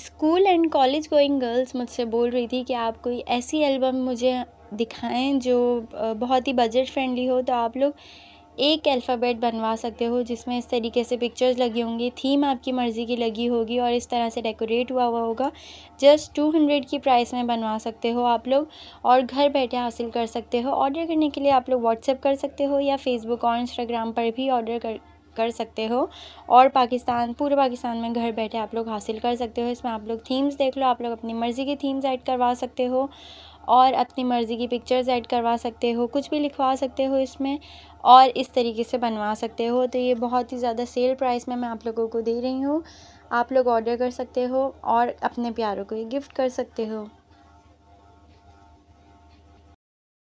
school and college going girls मुझसे बोल रही थी कि आप कोई ऐसी एल्बम मुझे दिखाएं जो बहुत ही बजट फ्रेंडली हो तो आप लोग एक अल्फ़ाबेट बनवा सकते हो जिसमें इस तरीके से पिक्चर्स लगी होंगी थीम आपकी मर्ज़ी की लगी होगी और इस तरह से डेकोरेट हुआ हुआ होगा जस्ट टू हंड्रेड की प्राइस में बनवा सकते हो आप लोग और घर बैठे हासिल कर सकते हो ऑर्डर करने के लिए आप लोग व्हाट्सएप कर सकते हो या फेसबुक और इंस्टाग्राम पर भी ऑर्डर कर कर सकते हो और पाकिस्तान पूरे पाकिस्तान में घर बैठे आप लोग हासिल कर सकते हो इसमें आप लोग थीम्स देख लो आप लोग अपनी मर्ज़ी की थीम्स ऐड करवा सकते हो और अपनी मर्ज़ी की पिक्चर्स ऐड करवा सकते हो कुछ भी लिखवा सकते हो इसमें और इस तरीके से बनवा सकते हो तो ये बहुत ही ज़्यादा सेल प्राइस में मैं आप लोगों को दे रही हूँ आप लोग ऑर्डर कर सकते हो और अपने प्यारों को ये गिफ्ट कर सकते हो